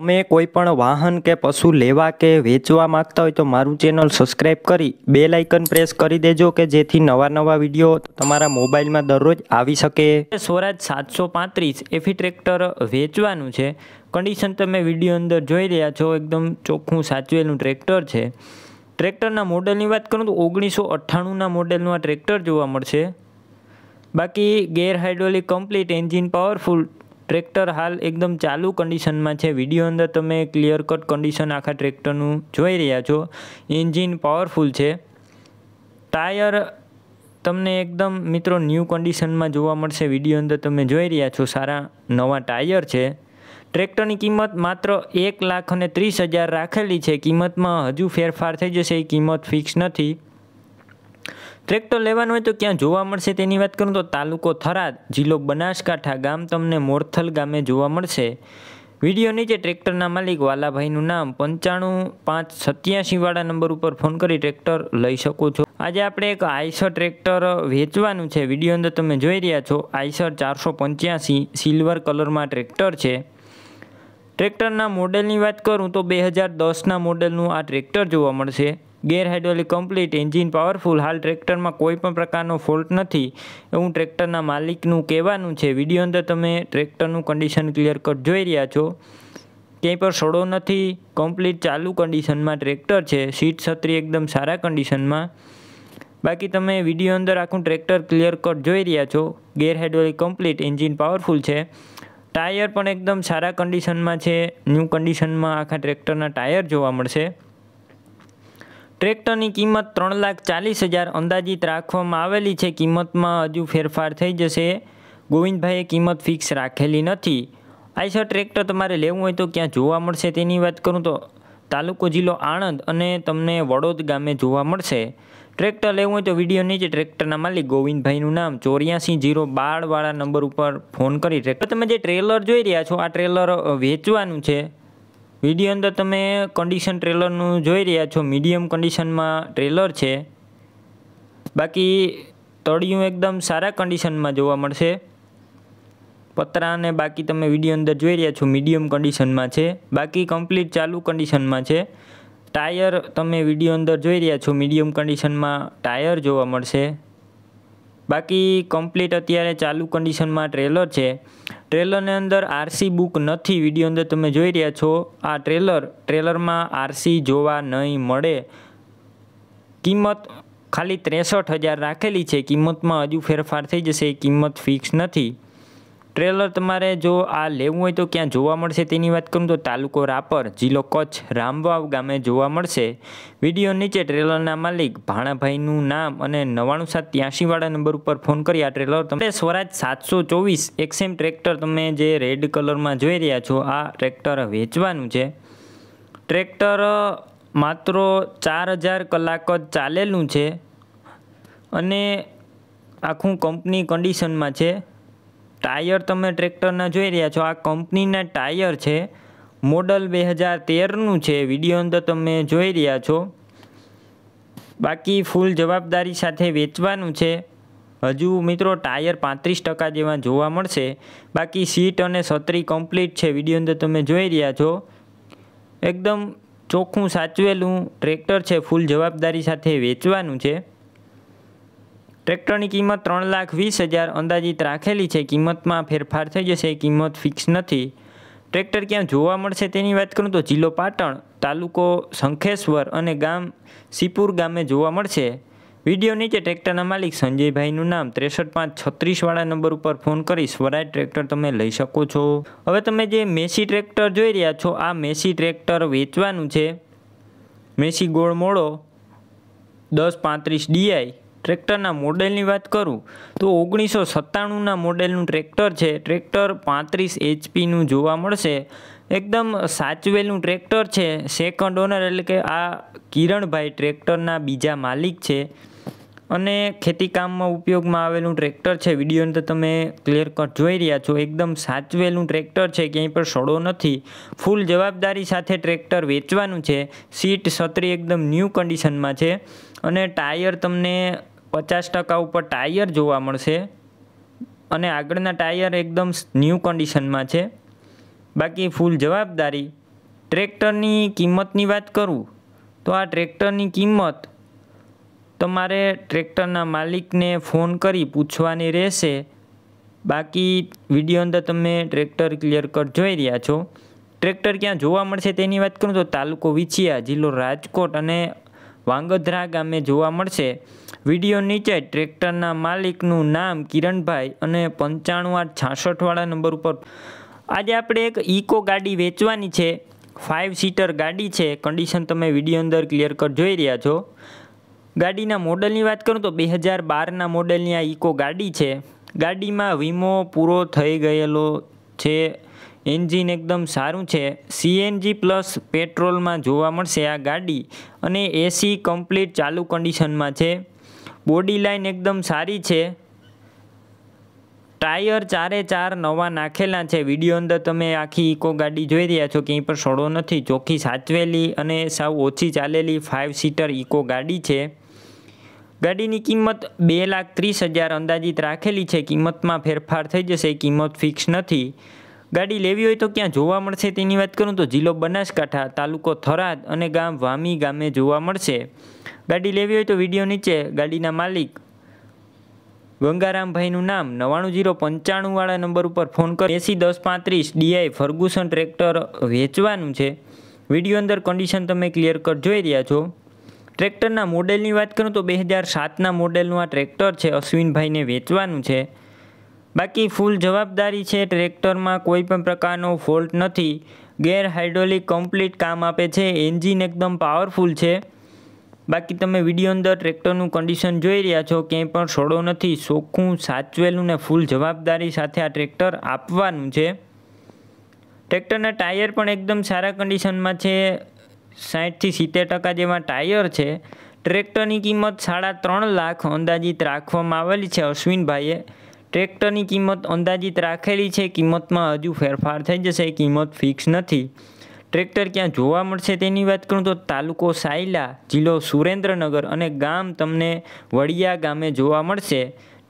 તમે કોઈ પણ વાહન કે પશુ લેવા કે વેચવા માંગતા હોય તો મારું ચેનલ સબસ્ક્રાઈબ કરી બે લાઇકન પ્રેસ કરી દેજો કે જેથી નવા નવા વિડીયો તમારા મોબાઈલમાં દરરોજ આવી શકે સ્વરાજ સાતસો પાંત્રીસ એફી ટ્રેક્ટર વેચવાનું છે કન્ડિશન તમે વિડીયો અંદર જોઈ રહ્યા છો એકદમ ચોખ્ખું સાચવેલું ટ્રેક્ટર છે ટ્રેક્ટરના મોડેલની વાત કરું તો ઓગણીસો અઠ્ઠાણુંના મોડેલનું આ ટ્રેક્ટર જોવા મળશે બાકી ગેર hydraulic complete engine powerful tractor હાલ એકદમ ચાલુ કન્ડિશનમાં છે વિડીયો અંદર તમે ક્લિયર કટ કન્ડિશન આખા ટ્રેક્ટરનું જોઈ રહ્યા છો એન્જિન પાવરફુલ છે ટાયર તમને એકદમ મિત્રો ન્યૂ કન્ડિશનમાં જોવા મળશે વિડીયો અંદર તમે જોઈ રહ્યા છો સારા નવા ટાયર છે ટ્રેક્ટરની કિંમત માત્ર એક લાખ અને ત્રીસ હજાર રાખેલી છે કિંમતમાં હજુ ફેરફાર થઈ જશે એ કિંમત ફિક્સ નથી ટ્રેક્ટર લેવાનું હોય તો ક્યાં જોવા મળશે તેની વાત કરું તો તાલુકો થરાદ જિલ્લો બનાસકાંઠા ગામ તમને મોરથલ ગામે જોવા મળશે વિડીયો નીચે ટ્રેક્ટરના માલિક વાલાભાઈનું નામ પંચાણું પાંચ સત્યાસીવાળા નંબર ઉપર ફોન કરી ટ્રેક્ટર લઈ શકો છો આજે આપણે એક આઈસર ટ્રેક્ટર વેચવાનું છે વિડીયો અંદર તમે જોઈ રહ્યા છો આઈસર ચારસો પંચ્યાસી સિલ્વર કલરમાં ટ્રેક્ટર છે ટ્રેક્ટરના મોડેલની વાત કરું તો બે હજાર દસના મોડેલનું આ ટ્રેક્ટર જોવા મળશે ગેરહાઇડ્રોલિક કમ્પ્લીટ એન્જિન પાવરફુલ હાલ ટ્રેક્ટરમાં કોઈ પણ પ્રકારનો ફોલ્ટ નથી એવું ટ્રેક્ટરના માલિકનું કહેવાનું છે વિડીયો અંદર તમે ટ્રેક્ટરનું કન્ડિશન ક્લિયર કટ જોઈ રહ્યા છો ક્યાંય પર સડો નથી કમ્પ્લીટ ચાલુ કન્ડિશનમાં ટ્રેક્ટર છે સીટ છત્રી એકદમ સારા કન્ડિશનમાં બાકી તમે વિડીયો અંદર આખું ટ્રેક્ટર ક્લિયર કટ જોઈ રહ્યા છો ગેરહાઇડ્રોલિક કમ્પ્લીટ એન્જિન પાવરફુલ છે ટાયર પણ એકદમ સારા કન્ડિશનમાં છે ન્યૂ કન્ડિશનમાં આખા ટ્રેક્ટરના ટાયર જોવા મળશે ટ્રેક્ટરની કિંમત ત્રણ લાખ ચાલીસ હજાર અંદાજિત રાખવામાં આવેલી છે કિંમતમાં હજુ ફેરફાર થઈ જશે ગોવિંદભાઈએ કિંમત ફિક્સ રાખેલી નથી આઈસર ટ્રેક્ટર તમારે લેવું હોય તો ક્યાં જોવા મળશે તેની વાત કરું તો તાલુકો જિલ્લો આણંદ અને તમને વડોદ ગામે જોવા મળશે ટ્રેક્ટર લેવું હોય તો વિડીયો નીચે ટ્રેક્ટરના માલિક ગોવિંદભાઈનું નામ ચોર્યાસી જીરો બારવાળા નંબર ઉપર ફોન કરી ટ્રેક્ટર તમે જે ટ્રેલર જોઈ રહ્યા છો આ ટ્રેલર વેચવાનું છે વિડીયો અંદર તમે કન્ડિશન ટ્રેલરનું જોઈ રહ્યા છો મીડિયમ કન્ડિશનમાં ટ્રેલર છે બાકી તળિયું એકદમ સારા કન્ડિશનમાં જોવા મળશે પતરાને બાકી તમે વિડીયો અંદર જોઈ રહ્યા છો મીડિયમ કન્ડિશનમાં છે બાકી કમ્પ્લીટ ચાલુ કન્ડિશનમાં છે ટાયર તમે વિડીયો અંદર જોઈ રહ્યા છો મીડિયમ કન્ડિશનમાં ટાયર જોવા મળશે બાકી કમ્પ્લીટ અત્યારે ચાલુ કન્ડિશનમાં ટ્રેલર છે ટ્રેલરની અંદર આરસી બુક નથી વિડીયો અંદર તમે જોઈ રહ્યા છો આ ટ્રેલર ટ્રેલરમાં આરસી જોવા નહીં મળે કિંમત ખાલી ત્રેસઠ હજાર રાખેલી છે કિંમતમાં હજુ ફેરફાર થઈ જશે કિંમત ફિક્સ નથી ટ્રેલર તમારે જો આ લેવું હોય તો ક્યાં જોવા મળશે તેની વાત કરું તો તાલુકો રાપર જિલ્લો કચ્છ રામવાવ ગામે જોવા મળશે વિડીયો નીચે ટ્રેલરના માલિક ભાણાભાઈનું નામ અને નવ્વાણું સાત ત્યાંસીવાળા નંબર ઉપર ફોન કરી આ ટ્રેલર તમે સ્વરાજ સાતસો ચોવીસ એક્સએમ ટ્રેક્ટર તમે જે રેડ કલરમાં જોઈ રહ્યા છો આ ટ્રેક્ટર વેચવાનું છે ટ્રેક્ટર માત્ર ચાર હજાર કલાક જ ચાલેલું છે અને આખું કંપની કન્ડિશનમાં છે ટાયર તમે ટ્રેક્ટરના જોઈ રહ્યા છો આ કંપનીના ટાયર છે મોડલ બે હજાર તેરનું છે વિડીયો અંદર તમે જોઈ રહ્યા છો બાકી ફૂલ જવાબદારી સાથે વેચવાનું છે હજુ મિત્રો ટાયર પાંત્રીસ ટકા જેવા જોવા મળશે બાકી સીટ અને સત્રી કમ્પ્લીટ છે વિડીયો અંદર તમે જોઈ રહ્યા છો એકદમ ચોખ્ખું સાચવેલું ટ્રેક્ટર છે ફૂલ જવાબદારી સાથે વેચવાનું છે ટ્રેક્ટરની કિંમત ત્રણ લાખ વીસ હજાર અંદાજિત રાખેલી છે કિંમતમાં ફેરફાર થઈ જશે કિંમત ફિક્સ નથી ટ્રેક્ટર ક્યાં જોવા મળશે તેની વાત કરું તો જિલ્લો પાટણ તાલુકો શંખેશ્વર અને ગામ સીપુર ગામે જોવા મળશે વિડીયો નીચે ટ્રેક્ટરના માલિક સંજયભાઈનું નામ ત્રેસઠ પાંચ છત્રીસવાળા નંબર ઉપર ફોન કરી સ્વરાજ ટ્રેક્ટર તમે લઈ શકો છો હવે તમે જે મેસી ટ્રેક્ટર જોઈ રહ્યા છો આ મેસી ટ્રેક્ટર વેચવાનું છે મેસી ગોળમોળો દસ પાંત્રીસ ડીઆઈ ટ્રેક્ટરના મોડેલની વાત કરું તો ઓગણીસો સત્તાણુંના મોડેલનું ટ્રેક્ટર છે ટ્રેક્ટર પાંત્રીસ એચપીનું જોવા મળશે એકદમ સાચવેલું ટ્રેક્ટર છે સેકન્ડ ઓનર એટલે કે આ કિરણભાઈ ટ્રેક્ટરના બીજા માલિક છે અને ખેતીકામમાં ઉપયોગમાં આવેલું ટ્રેક્ટર છે વિડીયો અંદર તમે ક્લિયર કટ જોઈ રહ્યા છો એકદમ સાચવેલું ટ્રેક્ટર છે ક્યાંય પર સડો નથી ફૂલ જવાબદારી સાથે ટ્રેક્ટર વેચવાનું છે સીટ સત્રી એકદમ ન્યૂ કન્ડિશનમાં છે અને ટાયર તમને પચાસ ટકા ઉપર ટાયર જોવા મળશે અને આગળના ટાયર એકદમ ન્યૂ કન્ડિશનમાં છે બાકી ફૂલ જવાબદારી ટ્રેક્ટરની કિંમતની વાત કરું તો આ ટ્રેક્ટરની કિંમત તમારે ટ્રેક્ટરના માલિકને ફોન કરી પૂછવાની રહેશે બાકી વિડીયો અંદર તમે ટ્રેક્ટર ક્લિયર કટ જોઈ રહ્યા છો ટ્રેક્ટર ક્યાં જોવા મળશે તેની વાત કરું તો તાલુકો વિછીયા જિલ્લો રાજકોટ અને વાંગધરા ગામે જોવા મળશે વિડીયો નીચે ટ્રેક્ટરના માલિકનું નામ કિરણભાઈ અને પંચાણું આઠ છાસઠવાળા નંબર ઉપર આજે આપણે એક ઇકો ગાડી વેચવાની છે ફાઇવ સીટર ગાડી છે કન્ડિશન તમે વિડીયો અંદર ક્લિયર કર જોઈ રહ્યા છો ગાડીના મોડલની વાત કરું તો બે હજાર બારના મોડલની આ ઇકો ગાડી છે ગાડીમાં વીમો પૂરો થઈ ગયેલો છે એન્જિન એકદમ સારું છે સીએનજી પ્લસ પેટ્રોલમાં જોવા મળશે આ ગાડી અને એસી કમ્પ્લીટ ચાલુ કન્ડિશનમાં છે બોડી લાઇન એકદમ સારી છે ટાયર ચારે ચાર નવા નાખેલા છે વિડીયો અંદર તમે આખી ઇકો ગાડી જોઈ રહ્યા છો ક્યાંય પણ સડો નથી ચોખ્ખી સાચવેલી અને સાવ ઓછી ચાલેલી ફાઇવ સીટર ઇકો ગાડી છે ગાડીની કિંમત બે લાખ ત્રીસ હજાર અંદાજિત રાખેલી છે કિંમતમાં ફેરફાર થઈ જશે કિંમત ફિક્સ નથી ગાડી લેવી હોય તો ક્યાં જોવા મળશે તેની વાત કરું તો જિલ્લો બનાસકાંઠા તાલુકો થરાદ અને ગામ વામી ગામે જોવા મળશે ગાડી લેવી હોય તો વિડીયો નીચે ગાડીના માલિક ગંગારામભાઈનું નામ નવ્વાણું જીરો પંચાણુંવાળા નંબર ઉપર ફોન કરો એસી દસ પાંત્રીસ ડીઆઈ ફર્ગુસન ટ્રેક્ટર વેચવાનું છે વિડીયો અંદર કન્ડિશન તમે ક્લિયર કટ જોઈ રહ્યા છો ટ્રેક્ટરના મોડેલની વાત કરું તો બે હજાર સાતના મોડેલનું આ ટ્રેક્ટર છે અશ્વિનભાઈને વેચવાનું છે બાકી ફૂલ જવાબદારી છે ટ્રેક્ટરમાં કોઈ પણ પ્રકારનો ફોલ્ટ નથી ગેર હાઇડ્રોલિક કમ્પ્લીટ કામ આપે છે એન્જિન એકદમ પાવરફુલ છે બાકી તમે વિડીયો અંદર ટ્રેક્ટરનું કન્ડિશન જોઈ રહ્યા છો ક્યાંય પણ છોડો નથી ચોખ્ખું સાચવેલું ને ફૂલ જવાબદારી સાથે આ ટ્રેક્ટર આપવાનું છે ટ્રેક્ટરના ટાયર પણ એકદમ સારા કન્ડિશનમાં છે સાહીઠથી સિત્તેર ટકા જેવા ટાયર છે ટ્રેક્ટરની કિંમત સાડા ત્રણ લાખ અંદાજિત રાખવામાં આવેલી છે અશ્વિનભાઈએ ટ્રેક્ટરની કિંમત અંદાજિત રાખેલી છે કિંમતમાં હજુ ફેરફાર થઈ જશે કિંમત ફિક્સ નથી ટ્રેક્ટર ક્યાં જોવા મળશે તેની વાત કરું તો તાલુકો સાયલા જિલ્લો સુરેન્દ્રનગર અને ગામ તમને વડિયા ગામે જોવા મળશે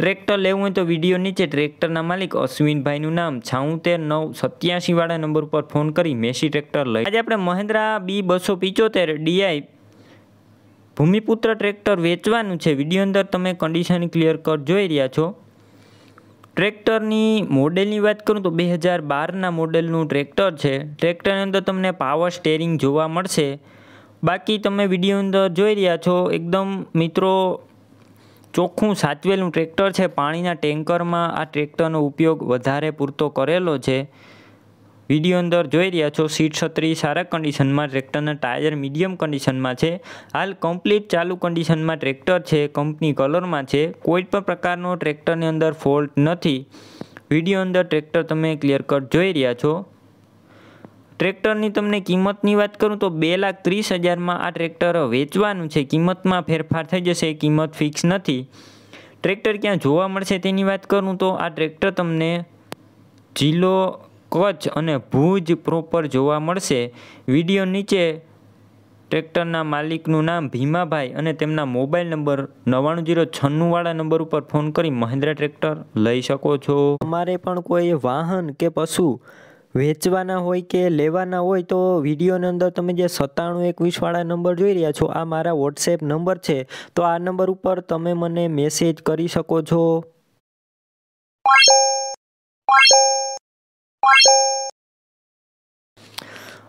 ટ્રેક્ટર લેવું હોય તો વિડીયો નીચે ટ્રેક્ટરના માલિક અશ્વિનભાઈનું નામ છાઉતેર નવ સત્યાસીવાળા નંબર ઉપર ફોન કરી મેસી ટ્રેક્ટર લઈ આજે આપણે મહેન્દ્રા બી બસો પિચોતેર ડીઆઈ ભૂમિપુત્ર ટ્રેક્ટર વેચવાનું છે વિડીયો અંદર તમે કન્ડિશન ક્લિયર કટ જોઈ રહ્યા છો ટ્રેક્ટરની મોડેલની વાત કરું તો બે હજાર બારના મોડેલનું ટ્રેક્ટર છે ટ્રેક્ટરની અંદર તમને પાવર સ્ટેરિંગ જોવા મળશે બાકી તમે વિડીયો અંદર જોઈ રહ્યા છો એકદમ મિત્રો ચોખ્ખું સાચવેલું ટ્રેક્ટર છે પાણીના ટેન્કરમાં આ ટ્રેક્ટરનો ઉપયોગ વધારે પૂરતો કરેલો છે વિડીયો અંદર જોઈ રહ્યા છો સીટ છત્રી સારા કન્ડિશનમાં ટ્રેક્ટરના ટાયર મીડિયમ કન્ડિશનમાં છે હાલ કમ્પ્લીટ ચાલુ કન્ડિશનમાં ટ્રેક્ટર છે કંપની કલરમાં છે કોઈ પણ પ્રકારનો ટ્રેક્ટરની અંદર ફોલ્ટ નથી વિડીયો અંદર ટ્રેક્ટર તમે ક્લિયર કટ જોઈ રહ્યા છો ટ્રેક્ટરની તમને કિંમતની વાત કરું તો બે લાખ ત્રીસ હજારમાં આ ટ્રેક્ટર વેચવાનું છે કિંમતમાં ફેરફાર થઈ જશે કિંમત ફિક્સ નથી ટ્રેક્ટર ક્યાં જોવા મળશે તેની વાત કરું તો આ ટ્રેક્ટર તમને જિલ્લો કચ્છ અને ભુજ પ્રોપર જોવા મળશે વિડીયો નીચે ટ્રેક્ટરના માલિકનું નામ ભીમાભાઈ અને તેમના મોબાઈલ નંબર નવ્વાણું જીરો છન્નુંવાળા નંબર ઉપર ફોન કરી મહિન્દ્રા ટ્રેક્ટર લઈ શકો છો અમારે પણ કોઈ વાહન કે પશુ વેચવાના હોય કે લેવાના હોય તો વિડીયોની અંદર તમે જે સત્તાણું એકવીસવાળા નંબર જોઈ રહ્યા છો આ મારા વોટ્સએપ નંબર છે તો આ નંબર ઉપર તમે મને મેસેજ કરી શકો છો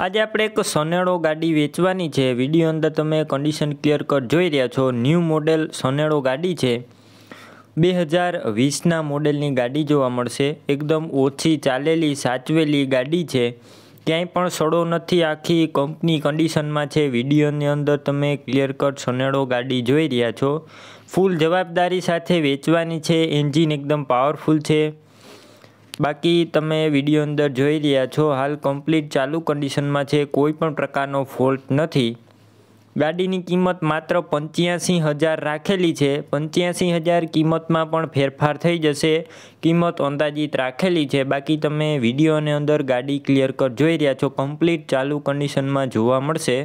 આજે આપણે એક સોનેડો ગાડી વેચવાની છે વિડીયો અંદર તમે કન્ડિશન ક્લિયર કટ જોઈ રહ્યા છો ન્યૂ મોડેલ સોનેડો ગાડી છે બે હજાર વીસના મોડેલની ગાડી જોવા મળશે એકદમ ઓછી ચાલેલી સાચવેલી ગાડી છે ક્યાંય પણ સડો નથી આખી કંપની કન્ડિશનમાં છે વિડીયોની અંદર તમે ક્લિયર કટ સોનેડો ગાડી જોઈ રહ્યા છો ફૂલ જવાબદારી સાથે વેચવાની છે એન્જિન એકદમ પાવરફુલ છે બાકી તમે વિડીયો અંદર જોઈ રહ્યા છો હાલ કમ્પ્લીટ ચાલુ કન્ડિશનમાં છે કોઈ પણ પ્રકારનો ફોલ્ટ નથી ગાડીની કિંમત માત્ર પંચ્યાસી હજાર રાખેલી છે પંચ્યાસી હજાર કિંમતમાં પણ ફેરફાર થઈ જશે કિંમત અંદાજિત રાખેલી છે બાકી તમે વિડીયોની અંદર ગાડી ક્લિયર કર જોઈ રહ્યા છો કમ્પ્લીટ ચાલુ કન્ડિશનમાં જોવા મળશે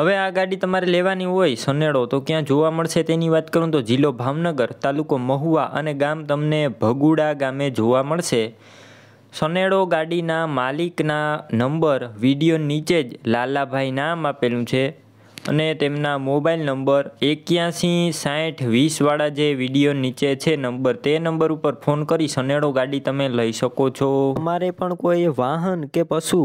હવે આ ગાડી તમારે લેવાની હોય સનેડો તો ક્યાં જોવા મળશે તેની વાત કરું તો જિલ્લો ભાવનગર તાલુકો મહુવા અને ગામ તમને ભગુડા ગામે જોવા મળશે સનેડો ગાડીના માલિકના નંબર વિડીયો નીચે જ લાલાભાઈ નામ આપેલું છે અને તેમના મોબાઈલ નંબર એક્યાસી સાઠ વીસવાળા જે વિડીયો નીચે છે નંબર તે નંબર ઉપર ફોન કરી સનેડો ગાડી તમે લઈ શકો છો અમારે પણ કોઈ વાહન કે પશુ